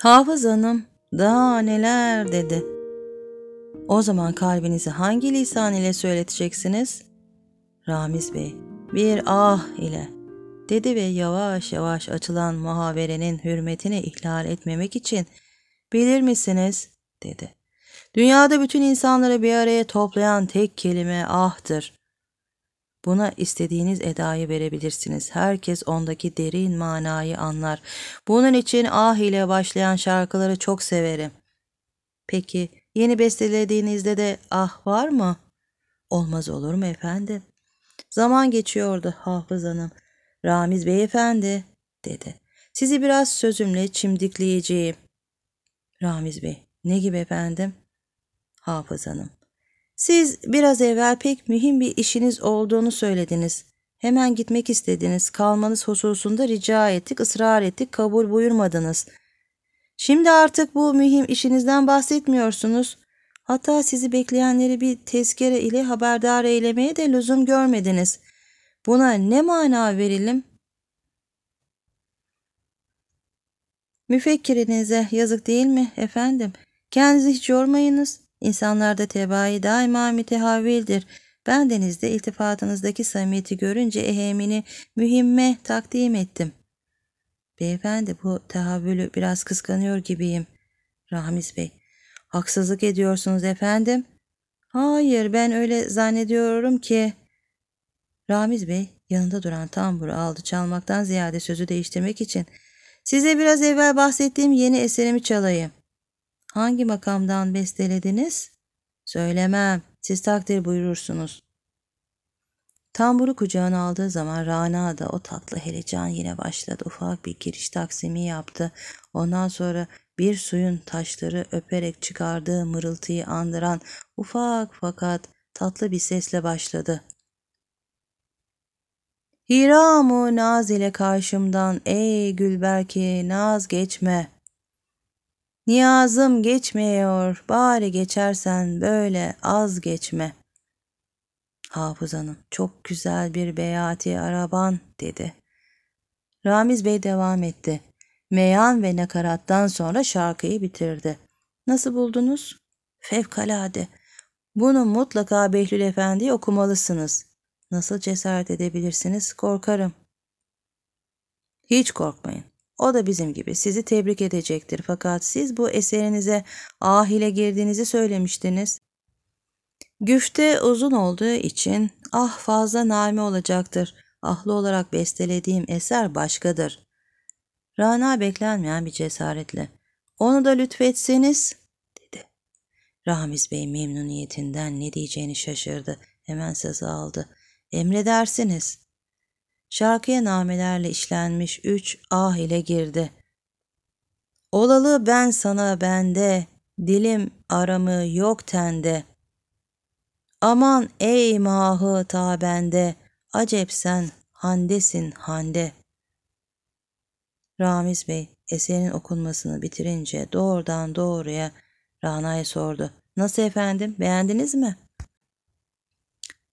Hafız hanım daha neler dedi. O zaman kalbinizi hangi lisan ile söyleteceksiniz? Ramiz Bey bir ah ile dedi ve yavaş yavaş açılan muhaberenin hürmetini ihlal etmemek için bilir misiniz dedi. Dünyada bütün insanları bir araya toplayan tek kelime ah'tır. Buna istediğiniz edayı verebilirsiniz. Herkes ondaki derin manayı anlar. Bunun için ah ile başlayan şarkıları çok severim. Peki yeni bestelediğinizde de ah var mı? Olmaz olur mu efendim? Zaman geçiyordu Hafız Hanım. Ramiz beyefendi dedi. Sizi biraz sözümle çimdikleyeceğim. Ramiz Bey ne gibi efendim? Hafız Hanım siz biraz evvel pek mühim bir işiniz olduğunu söylediniz. Hemen gitmek istediniz. Kalmanız hususunda rica ettik, ısrar ettik, kabul buyurmadınız. Şimdi artık bu mühim işinizden bahsetmiyorsunuz. Hatta sizi bekleyenleri bir tezkere ile haberdar eylemeye de lüzum görmediniz. Buna ne mana verelim? Müfekkirinize yazık değil mi efendim? Kendinizi hiç yormayınız. İnsanlarda tebaayı daima mütehavvildir. Ben denizde iltifatınızdaki samimiyeti görünce ehemini mühimme takdim ettim. Beyefendi bu tahavvülü biraz kıskanıyor gibiyim. Ramiz Bey, haksızlık ediyorsunuz efendim. Hayır ben öyle zannediyorum ki. Ramiz Bey yanında duran tamburu aldı çalmaktan ziyade sözü değiştirmek için. Size biraz evvel bahsettiğim yeni eserimi çalayım.'' Hangi makamdan bestelediniz? Söylemem. Siz takdir buyurursunuz. Tamburu kucağına aldığı zaman Rana da o tatlı helecan yine başladı. Ufak bir giriş taksimi yaptı. Ondan sonra bir suyun taşları öperek çıkardığı mırıltıyı andıran ufak fakat tatlı bir sesle başladı. Hiramu naz ile karşımdan ey Gülberki naz geçme. Niyazım geçmiyor, bari geçersen böyle az geçme. Hafız Hanım, çok güzel bir beyati araban dedi. Ramiz Bey devam etti. Meyan ve nakarattan sonra şarkıyı bitirdi. Nasıl buldunuz? Fevkalade. Bunu mutlaka Behlül Efendi'ye okumalısınız. Nasıl cesaret edebilirsiniz? Korkarım. Hiç korkmayın. O da bizim gibi sizi tebrik edecektir. Fakat siz bu eserinize ahile girdiğinizi söylemiştiniz. Güfte uzun olduğu için ah fazla nami olacaktır. Ahlı olarak bestelediğim eser başkadır. Rana beklenmeyen bir cesaretle. Onu da lütfetseniz dedi. Ramiz Bey memnuniyetinden ne diyeceğini şaşırdı. Hemen sazı aldı. Emredersiniz.'' şarkıya namelerle işlenmiş üç ah ile girdi. Olalı ben sana bende, dilim aramı yok tende. Aman ey mahı ta bende, acep sen handesin hande. Ramiz Bey eserin okunmasını bitirince doğrudan doğruya Rana'ya sordu. Nasıl efendim beğendiniz mi?''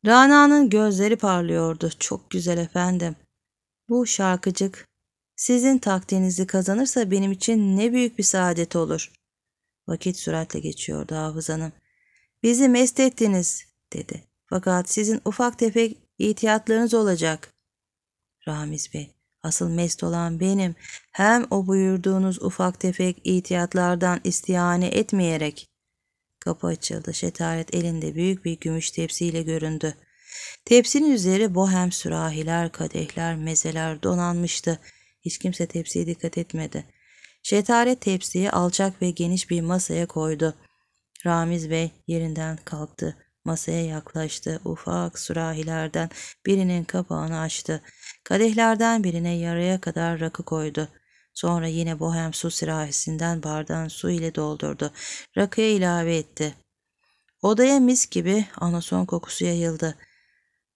Rana'nın gözleri parlıyordu. Çok güzel efendim. Bu şarkıcık sizin takdirinizi kazanırsa benim için ne büyük bir saadet olur. Vakit süratle geçiyordu Hafız Hanım. Bizi mest ettiniz dedi. Fakat sizin ufak tefek ihtiyatlarınız olacak. Ramiz Bey, asıl mest olan benim. Hem o buyurduğunuz ufak tefek ihtiyatlardan istihane etmeyerek. Kapı açıldı. Şetaret elinde büyük bir gümüş tepsiyle göründü. Tepsinin üzeri bohem sürahiler, kadehler, mezeler donanmıştı. Hiç kimse tepsiye dikkat etmedi. Şetaret tepsiyi alçak ve geniş bir masaya koydu. Ramiz Bey yerinden kalktı. Masaya yaklaştı. Ufak sürahilerden birinin kapağını açtı. Kadehlerden birine yaraya kadar rakı koydu. Sonra yine bohem su sirahisinden bardağın su ile doldurdu. Rakıya ilave etti. Odaya mis gibi anason kokusu yayıldı.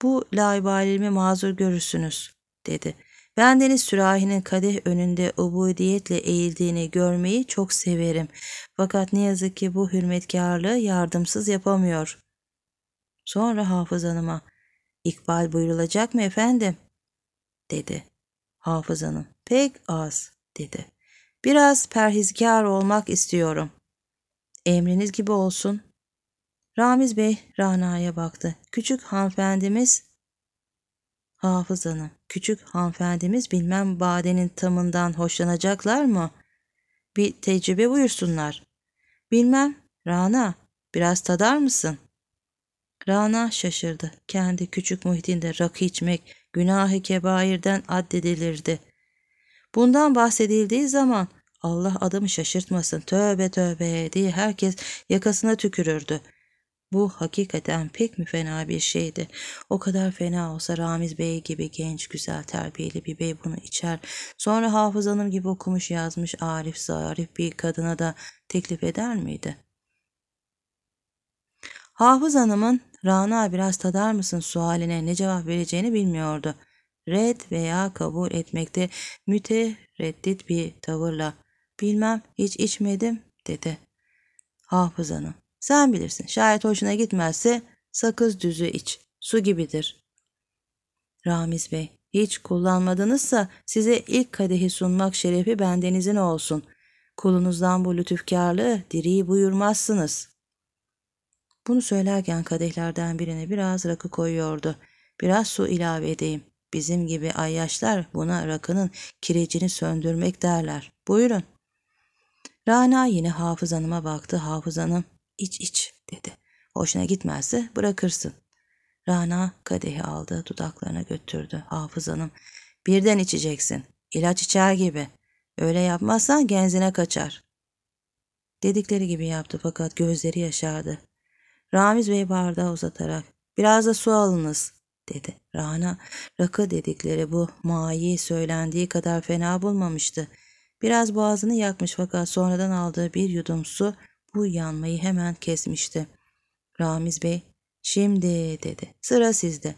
Bu laibalimi mazur görürsünüz dedi. Bendeniz sürahinin kadeh önünde ubudiyetle eğildiğini görmeyi çok severim. Fakat ne yazık ki bu hürmetkarlığı yardımsız yapamıyor. Sonra hafız hanıma, İkbal buyurulacak mı efendim? dedi. Hafız hanım, pek az dedi. Biraz perhizkar olmak istiyorum. Emriniz gibi olsun. Ramiz Bey Rana'ya baktı. Küçük hanımefendimiz Hafız Hanım, küçük hanımefendimiz bilmem badenin tamından hoşlanacaklar mı? Bir tecrübe buyursunlar. Bilmem, Rana, biraz tadar mısın? Rana şaşırdı. Kendi küçük muhitinde rakı içmek günahı kebairden addedilirdi. Bundan bahsedildiği zaman Allah adamı şaşırtmasın tövbe tövbe diye herkes yakasına tükürürdü. Bu hakikaten pek fena bir şeydi. O kadar fena olsa Ramiz Bey gibi genç güzel terbiyeli bir bey bunu içer. Sonra Hafız Hanım gibi okumuş yazmış Arif Zarif bir kadına da teklif eder miydi? Hafız Hanım'ın Rana biraz tadar mısın sualine ne cevap vereceğini bilmiyordu red veya kabul etmekte mütereddit bir tavırla bilmem hiç içmedim dedi. Hafız hanım sen bilirsin şayet hoşuna gitmezse sakız düzü iç su gibidir. Ramiz Bey hiç kullanmadınızsa size ilk kadehi sunmak şerefi bendenizin olsun. Kulunuzdan bu lütufkarlığı diriyi buyurmazsınız. Bunu söylerken kadehlerden birine biraz rakı koyuyordu. Biraz su ilave edeyim Bizim gibi ayyaşlar buna rakının kirecini söndürmek derler. Buyurun. Rana yine Hafız Hanım'a baktı. Hafız Hanım iç iç dedi. Hoşuna gitmezse bırakırsın. Rana kadehi aldı dudaklarına götürdü. Hafız Hanım birden içeceksin. İlaç içer gibi. Öyle yapmazsan genzine kaçar. Dedikleri gibi yaptı fakat gözleri yaşardı. Ramiz Bey bardağı uzatarak biraz da su alınız dedi. Rana rakı dedikleri bu mayi söylendiği kadar fena bulmamıştı. Biraz boğazını yakmış fakat sonradan aldığı bir yudum su bu yanmayı hemen kesmişti. Ramiz Bey şimdi dedi sıra sizde.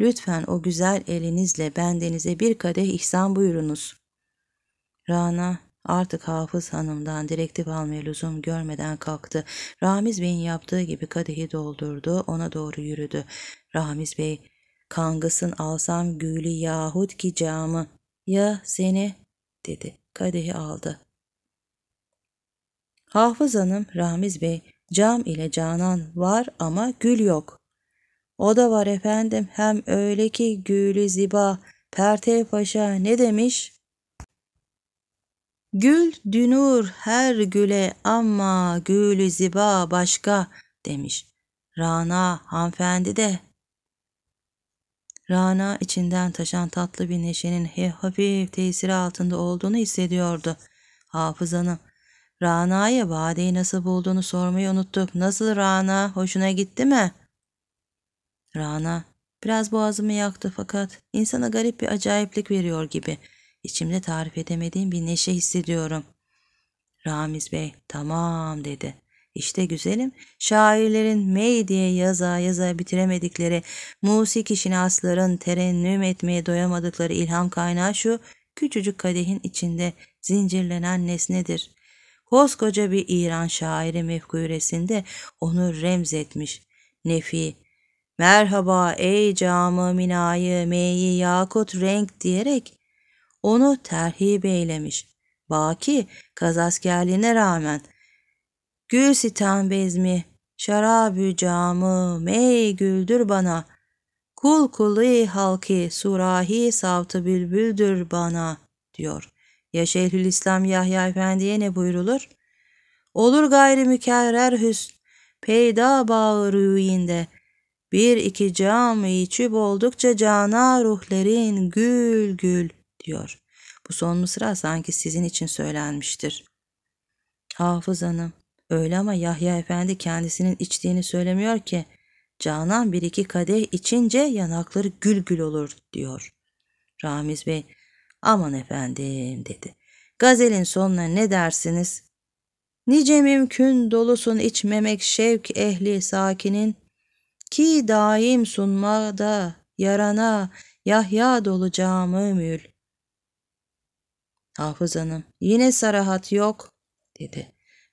Lütfen o güzel elinizle bendenize bir kadeh ihsan buyurunuz. Rana artık Hafız Hanım'dan direktif almaya lüzum görmeden kalktı. Ramiz Bey'in yaptığı gibi kadehi doldurdu, ona doğru yürüdü. Ramiz Bey Kangasın alsam gülü yahut ki camı. Ya seni dedi. Kadehi aldı. Hafız Hanım, Ramiz Bey, cam ile canan var ama gül yok. O da var efendim hem öyle ki gülü ziba. Perte Paşa ne demiş? Gül dünür her güle ama gülü ziba başka demiş. Rana hanımefendi de Rana içinden taşan tatlı bir neşenin hafif tesiri altında olduğunu hissediyordu. Hafız Hanım, Rana'ya vadeyi nasıl bulduğunu sormayı unuttuk. Nasıl Rana, hoşuna gitti mi? Rana, biraz boğazımı yaktı fakat insana garip bir acayiplik veriyor gibi. İçimde tarif edemediğim bir neşe hissediyorum. Ramiz Bey, tamam dedi. İşte güzelim, şairlerin mey diye yaza yaza bitiremedikleri, musiki şinasların terennüm etmeye doyamadıkları ilham kaynağı şu küçücük kadehin içinde zincirlenen nesnedir. Koskoca bir İran şairi mefkuresinde onu remzetmiş. Nefi, merhaba ey camı minayı meyi yakut renk diyerek onu terhib eylemiş. Baki kazaskerliğine rağmen Gül sitem bezmi, şarabü camı, ey güldür bana. Kul kuli halki, surahi savtı bülbüldür bana, diyor. Ya İslam Yahya Efendi'ye ne buyrulur? Olur gayri mükerrer hüsn, peyda bağı rüyinde. Bir iki cam içip oldukça cana ruhlerin gül gül, diyor. Bu son mısra sanki sizin için söylenmiştir. Hafız Hanım Öyle ama Yahya Efendi kendisinin içtiğini söylemiyor ki. Canan bir iki kadeh içince yanakları gül gül olur diyor. Ramiz Bey aman efendim dedi. Gazelin sonuna ne dersiniz? Nice mümkün dolusun içmemek şevk ehli sakinin ki daim sunmada yarana Yahya dolu camı mül. Hafız Hanım yine sarahat yok dedi.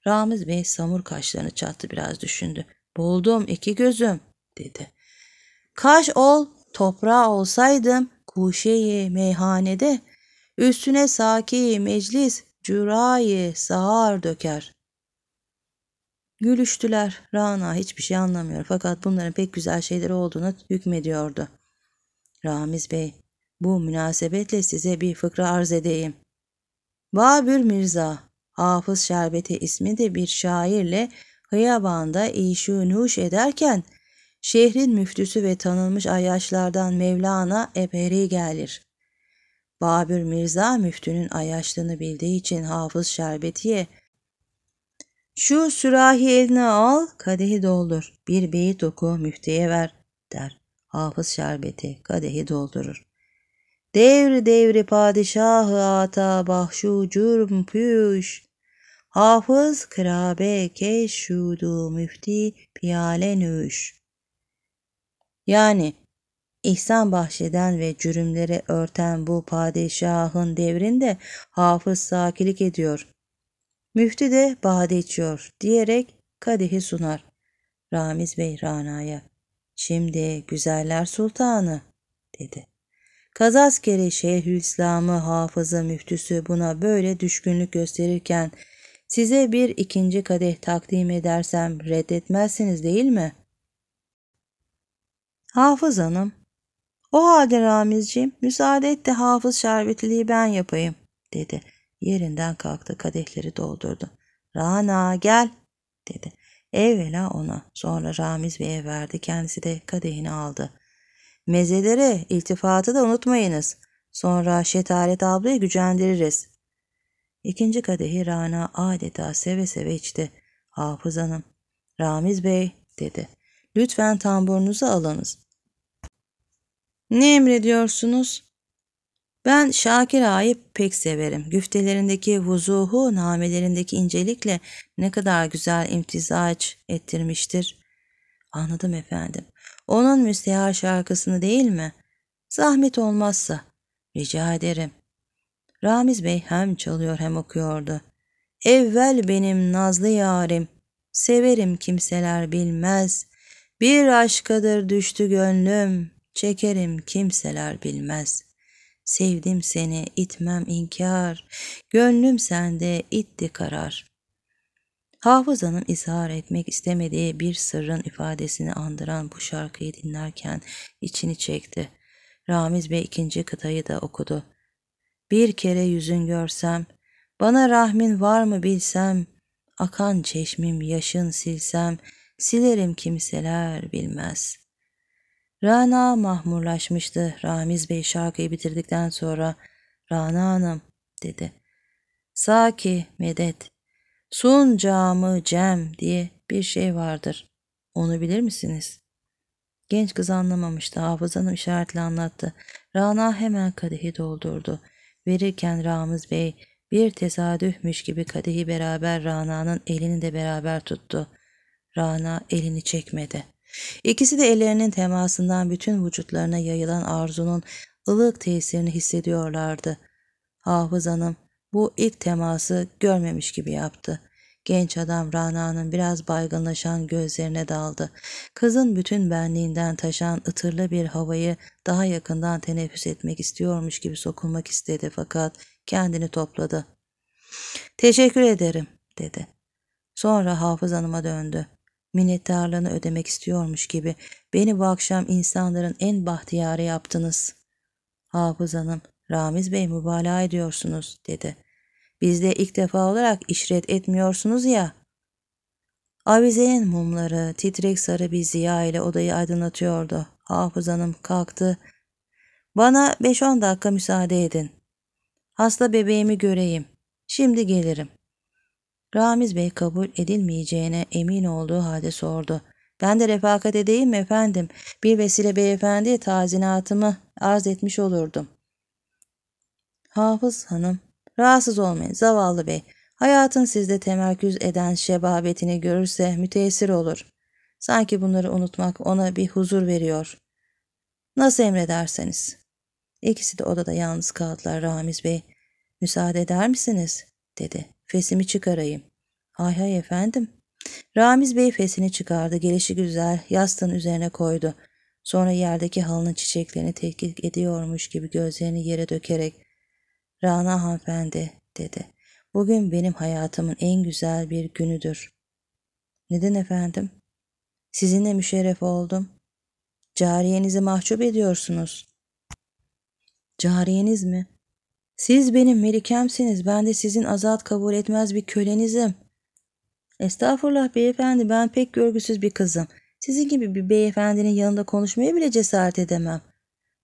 Ramiz Bey samur kaşlarını çattı biraz düşündü. Buldum iki gözüm dedi. Kaş ol toprağı olsaydım kuşeyi meyhanede üstüne saki meclis cürayı sağar döker. Gülüştüler. Rana hiçbir şey anlamıyor fakat bunların pek güzel şeyleri olduğunu hükmediyordu. Ramiz Bey, bu münasebetle size bir fıkra arz edeyim. Babür Mirza Hafız Şerbeti ismi de bir şairle Hıyaban'da işünuş ederken şehrin müftüsü ve tanınmış ayaşlardan Mevlana Eberi gelir. Babür Mirza müftünün ayaşlığını bildiği için Hafız Şerbeti'ye şu sürahi eline al, kadehi doldur. Bir beyit oku, müfteye ver, der. Hafız şerbeti kadehi doldurur. Devri devri padişahı ata bahşu cürm püş. Hafız kırabe keşşudu müfti piyale nöş. Yani İhsan bahşeden ve cürümleri örten bu padişahın devrinde hafız sakilik ediyor. Müftü de bade içiyor diyerek kadehi sunar. Ramiz Bey Rana'ya şimdi güzeller sultanı dedi. Kazaskeri Şeyhülislam'ı hafızı müftüsü buna böyle düşkünlük gösterirken Size bir ikinci kadeh takdim edersem reddetmezsiniz değil mi? Hafız hanım, o halde Ramizciğim müsaade et de hafız şerbetliği ben yapayım dedi. Yerinden kalktı kadehleri doldurdu. Rana gel dedi. Evvela ona sonra Ramiz Bey'e verdi kendisi de kadehini aldı. Mezeleri iltifatı da unutmayınız. Sonra Şetaret ablayı gücendiririz İkinci kadehi Rana adeta seve seve içti. Hafız Hanım, Ramiz Bey dedi. Lütfen tamburunuzu alınız. Ne emrediyorsunuz? Ben Şakir Ağa'yı pek severim. Güftelerindeki vuzuhu, namelerindeki incelikle ne kadar güzel imtizaç ettirmiştir. Anladım efendim. Onun müstehar şarkısını değil mi? Zahmet olmazsa. Rica ederim. Ramiz Bey hem çalıyor hem okuyordu. Evvel benim nazlı yarim, severim kimseler bilmez. Bir aşkadır düştü gönlüm, çekerim kimseler bilmez. Sevdim seni itmem inkar, gönlüm sende itti karar. Hafız Hanım izhar etmek istemediği bir sırrın ifadesini andıran bu şarkıyı dinlerken içini çekti. Ramiz Bey ikinci kıtayı da okudu. Bir kere yüzün görsem, bana rahmin var mı bilsem, akan çeşmim yaşın silsem, silerim kimseler bilmez. Rana mahmurlaşmıştı. Ramiz Bey şarkıyı bitirdikten sonra Rana Hanım dedi. Saki medet. Sun camı cem diye bir şey vardır. Onu bilir misiniz? Genç kız anlamamıştı. Hafız Hanım işaretle anlattı. Rana hemen kadehi doldurdu. Verirken Ramiz Bey bir tesadüfmüş gibi kadehi beraber Rana'nın elini de beraber tuttu. Rana elini çekmedi. İkisi de ellerinin temasından bütün vücutlarına yayılan arzunun ılık tesirini hissediyorlardı. Hafız Hanım bu ilk teması görmemiş gibi yaptı. Genç adam Rana'nın biraz baygınlaşan gözlerine daldı. Kızın bütün benliğinden taşan ıtırlı bir havayı daha yakından teneffüs etmek istiyormuş gibi sokulmak istedi fakat kendini topladı. Teşekkür ederim dedi. Sonra hafız hanıma döndü. Minnettarlığını ödemek istiyormuş gibi beni bu akşam insanların en bahtiyarı yaptınız. Hafız hanım Ramiz Bey mübalağa ediyorsunuz dedi. Bizde ilk defa olarak işret etmiyorsunuz ya. Avizenin mumları titrek sarı bir ziya ile odayı aydınlatıyordu. Hafız hanım kalktı. Bana 5-10 dakika müsaade edin. Hasta bebeğimi göreyim. Şimdi gelirim. Ramiz Bey kabul edilmeyeceğine emin olduğu halde sordu. Ben de refakat edeyim mi efendim? Bir vesile beyefendiye tazinatımı arz etmiş olurdum. Hafız hanım Rahatsız olmayın zavallı bey. Hayatın sizde temerküz eden şebabetini görürse müteessir olur. Sanki bunları unutmak ona bir huzur veriyor. Nasıl emrederseniz. İkisi de odada yalnız kaldılar Ramiz Bey. Müsaade eder misiniz? dedi. Fesimi çıkarayım. Hay hay efendim. Ramiz Bey fesini çıkardı. Gelişi güzel yastığın üzerine koydu. Sonra yerdeki halının çiçeklerini tehkik ediyormuş gibi gözlerini yere dökerek Rana hanımefendi dedi. Bugün benim hayatımın en güzel bir günüdür. Neden efendim? Sizinle müşerref oldum. Cariyenizi mahcup ediyorsunuz. Cariyeniz mi? Siz benim melikemsiniz. Ben de sizin azat kabul etmez bir kölenizim. Estağfurullah beyefendi ben pek görgüsüz bir kızım. Sizin gibi bir beyefendinin yanında konuşmaya bile cesaret edemem.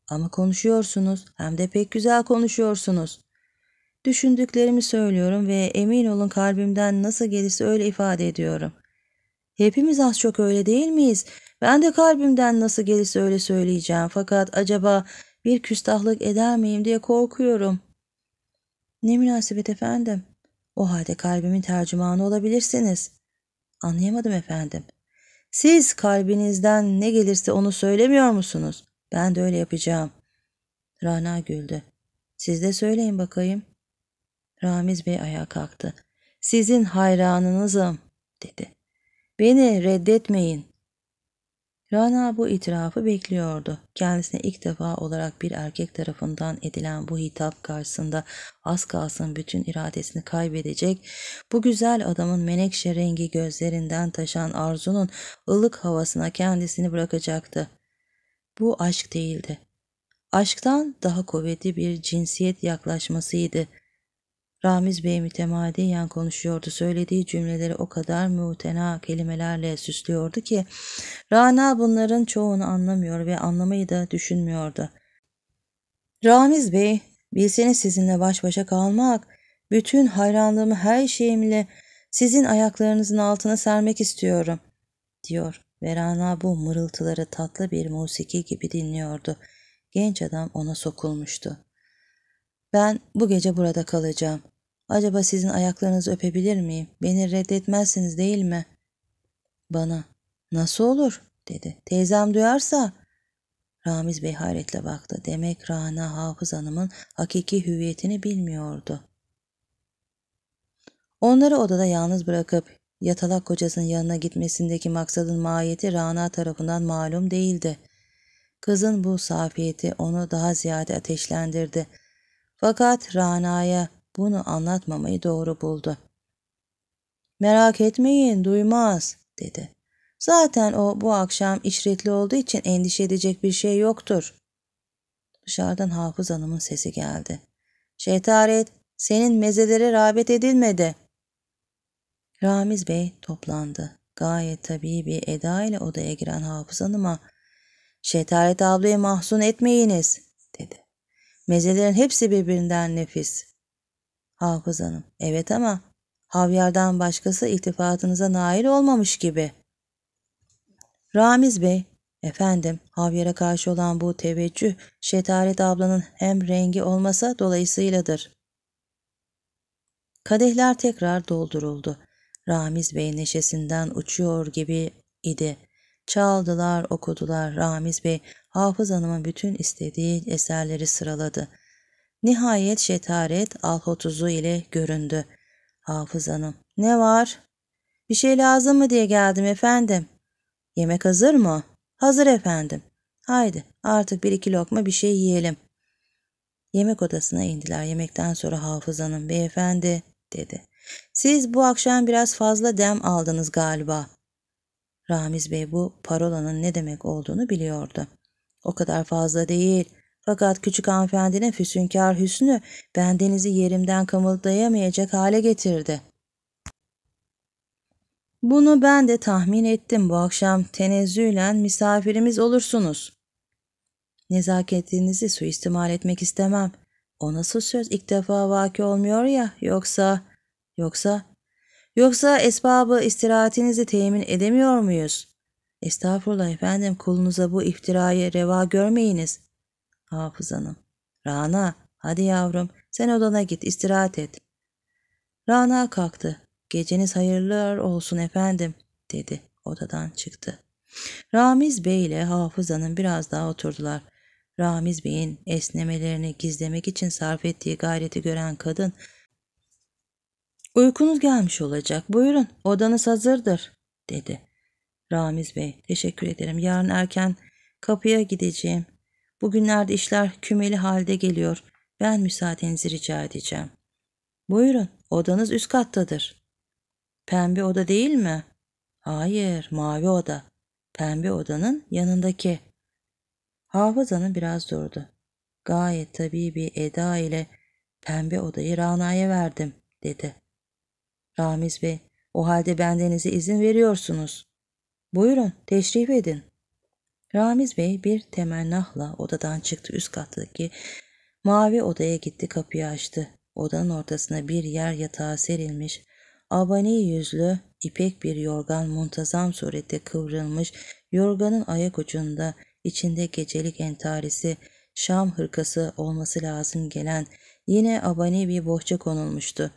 Ama konuşuyorsunuz hem de pek güzel konuşuyorsunuz. Düşündüklerimi söylüyorum ve emin olun kalbimden nasıl gelirse öyle ifade ediyorum. Hepimiz az çok öyle değil miyiz? Ben de kalbimden nasıl gelirse öyle söyleyeceğim. Fakat acaba bir küstahlık eder miyim diye korkuyorum. Ne münasebet efendim? O halde kalbimin tercümanı olabilirsiniz. Anlayamadım efendim. Siz kalbinizden ne gelirse onu söylemiyor musunuz? Ben de öyle yapacağım. Rana güldü. Siz de söyleyin bakayım. Ramiz Bey ayağa kalktı. Sizin hayranınızım dedi. Beni reddetmeyin. Rana bu itirafı bekliyordu. Kendisine ilk defa olarak bir erkek tarafından edilen bu hitap karşısında az kalsın bütün iradesini kaybedecek, bu güzel adamın menekşe rengi gözlerinden taşan arzunun ılık havasına kendisini bırakacaktı. Bu aşk değildi. Aşktan daha kuvvetli bir cinsiyet yaklaşmasıydı.'' Ramiz Bey mütemadiyen konuşuyordu. Söylediği cümleleri o kadar muhtena kelimelerle süslüyordu ki Rana bunların çoğunu anlamıyor ve anlamayı da düşünmüyordu. Ramiz Bey, bilseniz sizinle baş başa kalmak, bütün hayranlığımı her şeyimle sizin ayaklarınızın altına sermek istiyorum, diyor. Ve Rana bu mırıltıları tatlı bir musiki gibi dinliyordu. Genç adam ona sokulmuştu. Ben bu gece burada kalacağım. Acaba sizin ayaklarınızı öpebilir miyim? Beni reddetmezsiniz değil mi? Bana. Nasıl olur? dedi. Teyzem duyarsa. Ramiz Bey hayretle baktı. Demek Rana Hafız Hanım'ın hakiki hüviyetini bilmiyordu. Onları odada yalnız bırakıp yatalak kocasının yanına gitmesindeki maksadın mahiyeti Rana tarafından malum değildi. Kızın bu safiyeti onu daha ziyade ateşlendirdi. Fakat Rana'ya bunu anlatmamayı doğru buldu. Merak etmeyin duymaz dedi. Zaten o bu akşam işretli olduğu için endişe edecek bir şey yoktur. Dışarıdan Hafız Hanım'ın sesi geldi. Şetaret senin mezelere rağbet edilmedi. Ramiz Bey toplandı. Gayet tabii bir eda ile odaya giren Hafız Hanım'a Şetaret ablayı mahzun etmeyiniz dedi. Mezelerin hepsi birbirinden nefis. Hafız Hanım. Evet ama havyardan başkası iltifatınıza nail olmamış gibi. Ramiz Bey. Efendim, havyara karşı olan bu teveccüh, Şetaret ablanın hem rengi olmasa dolayısıyladır. Kadehler tekrar dolduruldu. Ramiz Bey neşesinden uçuyor gibi idi. Çaldılar, okudular. Ramiz Bey, Hafız Hanım'ın bütün istediği eserleri sıraladı.'' Nihayet şetaret alhotuzu ile göründü. Hafız hanım. Ne var? Bir şey lazım mı diye geldim efendim. Yemek hazır mı? Hazır efendim. Haydi artık bir iki lokma bir şey yiyelim. Yemek odasına indiler. Yemekten sonra Hafız Hanım beyefendi dedi. Siz bu akşam biraz fazla dem aldınız galiba. Ramiz Bey bu parolanın ne demek olduğunu biliyordu. O kadar fazla değil. Fakat küçük hanımefendinin füsünkar hüsnü bendenizi yerimden kımıldayamayacak hale getirdi. Bunu ben de tahmin ettim bu akşam tenezzülen misafirimiz olursunuz. Nezaketinizi suistimal etmek istemem. O nasıl söz ilk defa vaki olmuyor ya yoksa, yoksa, yoksa esbabı istirahatinizi temin edemiyor muyuz? Estağfurullah efendim kulunuza bu iftirayı reva görmeyiniz. Hafız Hanım. Rana hadi yavrum sen odana git istirahat et. Rana kalktı. Geceniz hayırlı olsun efendim dedi. Odadan çıktı. Ramiz Bey ile Hafız Hanım biraz daha oturdular. Ramiz Bey'in esnemelerini gizlemek için sarf ettiği gayreti gören kadın Uykunuz gelmiş olacak. Buyurun odanız hazırdır dedi. Ramiz Bey teşekkür ederim. Yarın erken kapıya gideceğim. Bugünlerde işler kümeli halde geliyor. Ben müsaadenizi rica edeceğim. Buyurun, odanız üst kattadır. Pembe oda değil mi? Hayır, mavi oda. Pembe odanın yanındaki. Hafızanın biraz durdu. Gayet tabii bir eda ile pembe odayı Rana'ya verdim, dedi. Ramiz Bey, o halde bendenize izin veriyorsunuz. Buyurun, teşrif edin. Ramiz Bey bir temennahla odadan çıktı üst kattaki mavi odaya gitti kapıyı açtı. Odanın ortasına bir yer yatağı serilmiş, abani yüzlü, ipek bir yorgan muntazam surette kıvrılmış, yorganın ayak ucunda içinde gecelik entarisi, şam hırkası olması lazım gelen yine abani bir bohça konulmuştu.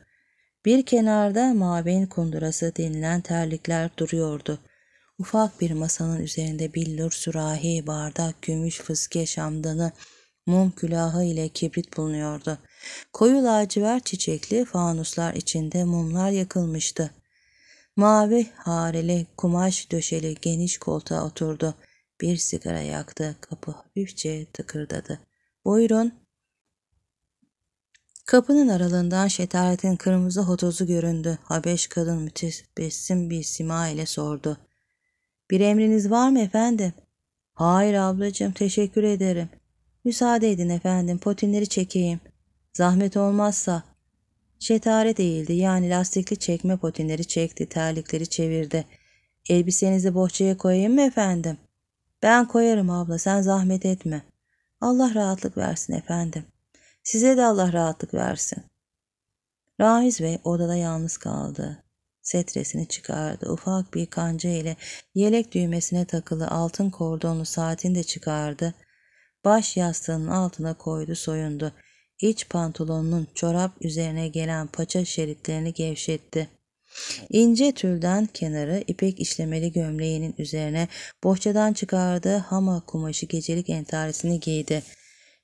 Bir kenarda mabeyin kundurası denilen terlikler duruyordu. Ufak bir masanın üzerinde billur, sürahi, bardak, gümüş, fıske, şamdanı, mum külahı ile kibrit bulunuyordu. Koyu lacivert çiçekli fanuslar içinde mumlar yakılmıştı. Mavi hareli kumaş döşeli geniş koltuğa oturdu. Bir sigara yaktı. Kapı hafifçe tıkırdadı. Buyurun. Kapının aralığından şetaretin kırmızı hotozu göründü. Habeş kadın mütebessim bir sima ile sordu. Bir emriniz var mı efendim? Hayır ablacığım teşekkür ederim. Müsaade edin efendim potinleri çekeyim. Zahmet olmazsa. Şetare değildi yani lastikli çekme potinleri çekti terlikleri çevirdi. Elbisenizi bohçaya koyayım mı efendim? Ben koyarım abla sen zahmet etme. Allah rahatlık versin efendim. Size de Allah rahatlık versin. Ramiz Bey odada yalnız kaldı setresini çıkardı. Ufak bir kanca ile yelek düğmesine takılı altın kordonlu saatini de çıkardı. Baş yastığının altına koydu soyundu. İç pantolonunun çorap üzerine gelen paça şeritlerini gevşetti. İnce tülden kenarı ipek işlemeli gömleğinin üzerine bohçadan çıkardığı hama kumaşı gecelik entarisini giydi.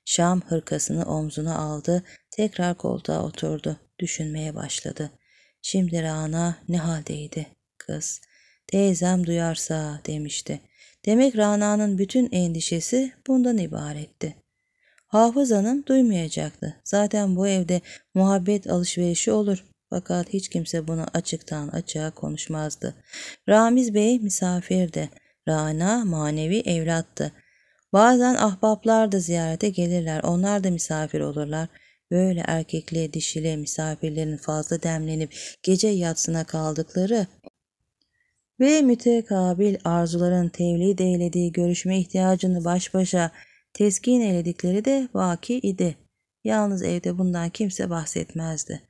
Şam hırkasını omzuna aldı, tekrar koltuğa oturdu, düşünmeye başladı. Şimdi Rana ne haldeydi? Kız, teyzem duyarsa demişti. Demek Rana'nın bütün endişesi bundan ibaretti. Hafız Hanım duymayacaktı. Zaten bu evde muhabbet alışverişi olur. Fakat hiç kimse bunu açıktan açığa konuşmazdı. Ramiz Bey misafirdi. Rana manevi evlattı. Bazen ahbaplar da ziyarete gelirler. Onlar da misafir olurlar. Böyle erkekle dişiyle misafirlerin fazla demlenip gece yatsına kaldıkları ve mütekabil arzuların tevlid eylediği görüşme ihtiyacını baş başa teskin eyledikleri de vaki idi. Yalnız evde bundan kimse bahsetmezdi.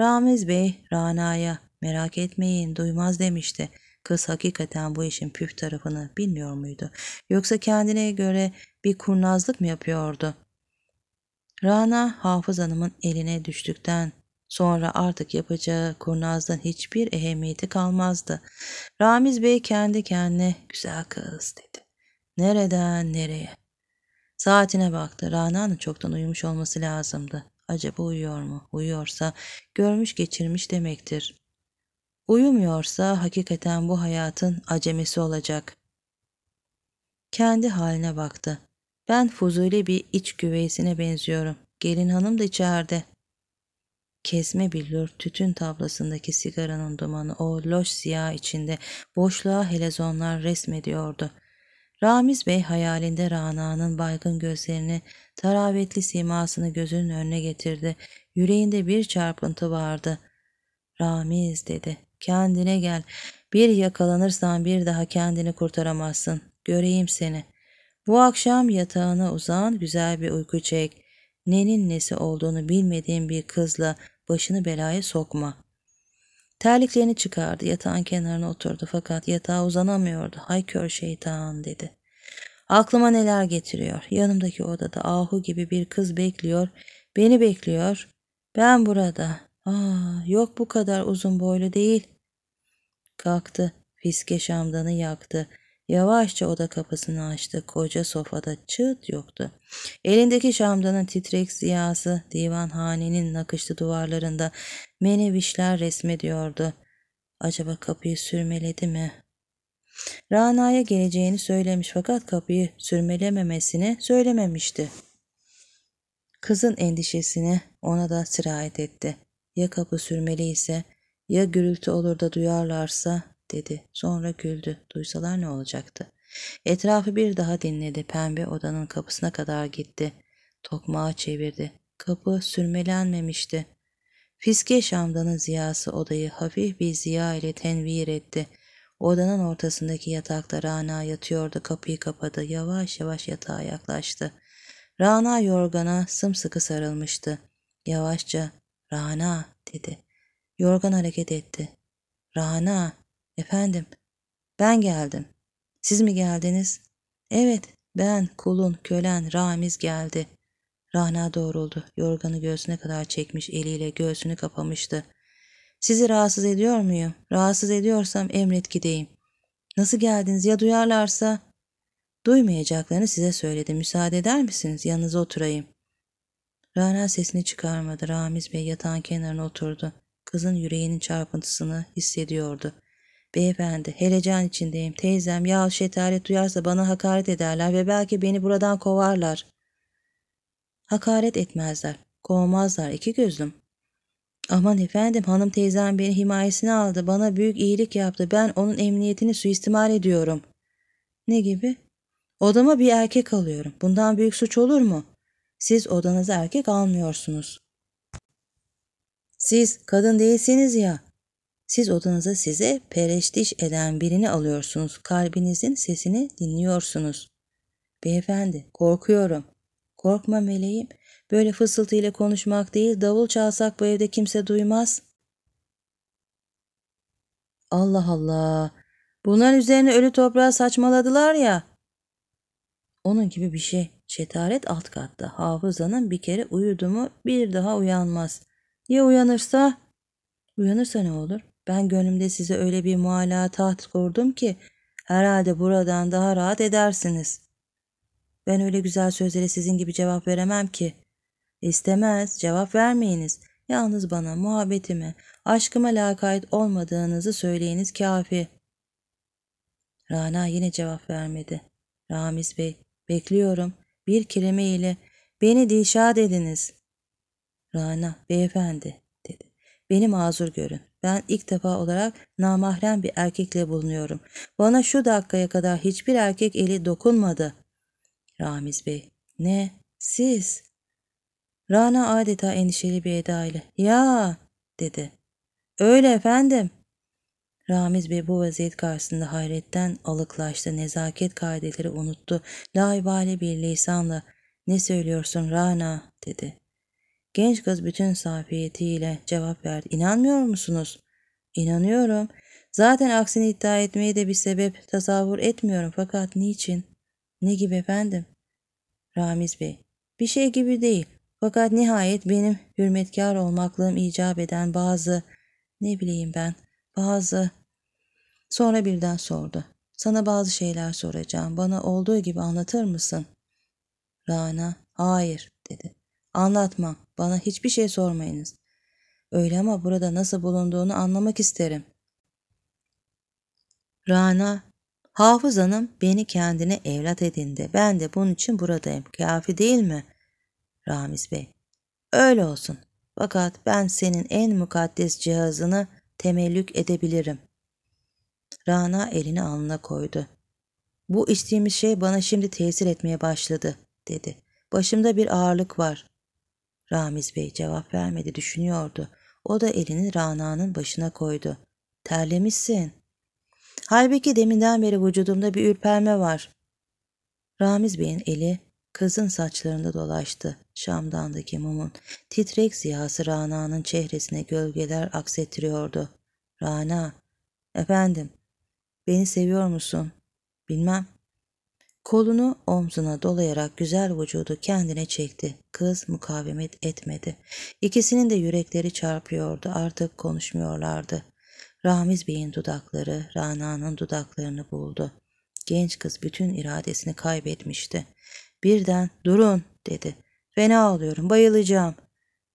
Ramiz Bey Rana'ya merak etmeyin duymaz demişti. Kız hakikaten bu işin püf tarafını bilmiyor muydu? Yoksa kendine göre bir kurnazlık mı yapıyordu? Rana Hafız Hanım'ın eline düştükten sonra artık yapacağı kurnazdan hiçbir ehemmiyeti kalmazdı. Ramiz Bey kendi kendine güzel kız dedi. Nereden nereye? Saatine baktı. Rana'nın çoktan uyumuş olması lazımdı. Acaba uyuyor mu? Uyuyorsa görmüş geçirmiş demektir. Uyumuyorsa hakikaten bu hayatın acemisi olacak. Kendi haline baktı. Ben fuzuli bir iç güveysine benziyorum. Gelin hanım da içeride. Kesme billur tütün tablasındaki sigaranın dumanı o loş siyah içinde boşluğa helezonlar resmediyordu. Ramiz Bey hayalinde Rana'nın baygın gözlerini, taravetli simasını gözünün önüne getirdi. Yüreğinde bir çarpıntı vardı. Ramiz dedi, kendine gel. Bir yakalanırsan bir daha kendini kurtaramazsın. Göreyim seni.'' Bu akşam yatağına uzan, güzel bir uyku çek. Nenin nesi olduğunu bilmediğin bir kızla başını belaya sokma. Terliklerini çıkardı, yatağın kenarına oturdu fakat yatağa uzanamıyordu. Hay kör şeytan dedi. Aklıma neler getiriyor. Yanımdaki odada ahu gibi bir kız bekliyor, beni bekliyor. Ben burada. Aa, ah, yok bu kadar uzun boylu değil. Kalktı, fiske şamdanı yaktı. Yavaşça oda kapısını açtı. Koca sofada çıt yoktu. Elindeki şamdanın titrek ziyası divanhanenin nakışlı duvarlarında menevişler resmediyordu. Acaba kapıyı sürmeledi mi? Rana'ya geleceğini söylemiş fakat kapıyı sürmelememesini söylememişti. Kızın endişesini ona da sirayet etti. Ya kapı sürmeli ise, ya gürültü olur da duyarlarsa dedi. Sonra güldü. Duysalar ne olacaktı? Etrafı bir daha dinledi. Pembe odanın kapısına kadar gitti. Tokmağı çevirdi. Kapı sürmelenmemişti. Fiske şamdanın ziyası odayı hafif bir ziya ile tenvir etti. Odanın ortasındaki yatakta Rana yatıyordu. Kapıyı kapadı. Yavaş yavaş yatağa yaklaştı. Rana yorgana sımsıkı sarılmıştı. Yavaşça Rana dedi. Yorgan hareket etti. Rana Efendim, ben geldim. Siz mi geldiniz? Evet, ben, kulun, kölen, Ramiz geldi. Rahna doğruldu. Yorganı göğsüne kadar çekmiş eliyle göğsünü kapamıştı. Sizi rahatsız ediyor muyum? Rahatsız ediyorsam emret gideyim. Nasıl geldiniz ya duyarlarsa? Duymayacaklarını size söyledim. Müsaade eder misiniz? Yanınıza oturayım. Rana sesini çıkarmadı. Ramiz Bey yatağın kenarına oturdu. Kızın yüreğinin çarpıntısını hissediyordu. Beyefendi helecan içindeyim. Teyzem ya şetalet duyarsa bana hakaret ederler ve belki beni buradan kovarlar. Hakaret etmezler. Kovmazlar iki gözüm. Aman efendim hanım teyzem beni himayesine aldı. Bana büyük iyilik yaptı. Ben onun emniyetini suistimal ediyorum. Ne gibi? Odama bir erkek alıyorum. Bundan büyük suç olur mu? Siz odanıza erkek almıyorsunuz. Siz kadın değilsiniz ya. Siz odanıza size pereştiş eden birini alıyorsunuz. Kalbinizin sesini dinliyorsunuz. Beyefendi korkuyorum. Korkma meleğim. Böyle fısıltıyla konuşmak değil davul çalsak bu evde kimse duymaz. Allah Allah. Bunların üzerine ölü toprağa saçmaladılar ya. Onun gibi bir şey. Şetaret alt katta. Hafızanın bir kere uyudu mu bir daha uyanmaz. Ya uyanırsa? Uyanırsa ne olur? Ben gönlümde size öyle bir muala taht kurdum ki herhalde buradan daha rahat edersiniz. Ben öyle güzel sözlere sizin gibi cevap veremem ki. İstemez, cevap vermeyiniz. Yalnız bana muhabbetime, aşkıma lakayt olmadığınızı söyleyiniz kafi. Rana yine cevap vermedi. Ramiz Bey, bekliyorum. Bir kelime ile beni dişat ediniz. Rana, beyefendi, dedi. Beni mazur görün ben ilk defa olarak namahrem bir erkekle bulunuyorum. Bana şu dakikaya kadar hiçbir erkek eli dokunmadı. Ramiz Bey, ne? Siz? Rana adeta endişeli bir edayla. ya dedi. Öyle efendim. Ramiz Bey bu vaziyet karşısında hayretten alıklaştı, nezaket kaideleri unuttu. Laibale bir lisanla, ne söylüyorsun Rana dedi. Genç kız bütün safiyetiyle cevap verdi. İnanmıyor musunuz? İnanıyorum. Zaten aksini iddia etmeye de bir sebep tasavvur etmiyorum fakat niçin? Ne gibi efendim? Ramiz Bey, bir şey gibi değil. Fakat nihayet benim hürmetkar olmaklığım icap eden bazı, ne bileyim ben, bazı... Sonra birden sordu. Sana bazı şeyler soracağım. Bana olduğu gibi anlatır mısın? Rana, hayır dedi. Anlatma, Bana hiçbir şey sormayınız. Öyle ama burada nasıl bulunduğunu anlamak isterim. Rana, Hafız Hanım beni kendine evlat edindi. Ben de bunun için buradayım. Kafi değil mi? Ramiz Bey, öyle olsun. Fakat ben senin en mukaddes cihazını temellük edebilirim. Rana elini alnına koydu. Bu içtiğimiz şey bana şimdi tesir etmeye başladı, dedi. Başımda bir ağırlık var. Ramiz Bey cevap vermedi düşünüyordu. O da elini Rana'nın başına koydu. Terlemişsin. Halbuki deminden beri vücudumda bir ürperme var. Ramiz Bey'in eli kızın saçlarında dolaştı. Şamdandaki mumun titrek ziyası Rana'nın çehresine gölgeler aksettiriyordu. Rana, efendim, beni seviyor musun? Bilmem, Kolunu omzuna dolayarak güzel vücudu kendine çekti. Kız mukavemet etmedi. İkisinin de yürekleri çarpıyordu. Artık konuşmuyorlardı. Ramiz Bey'in dudakları Rana'nın dudaklarını buldu. Genç kız bütün iradesini kaybetmişti. Birden durun dedi. Fena oluyorum bayılacağım.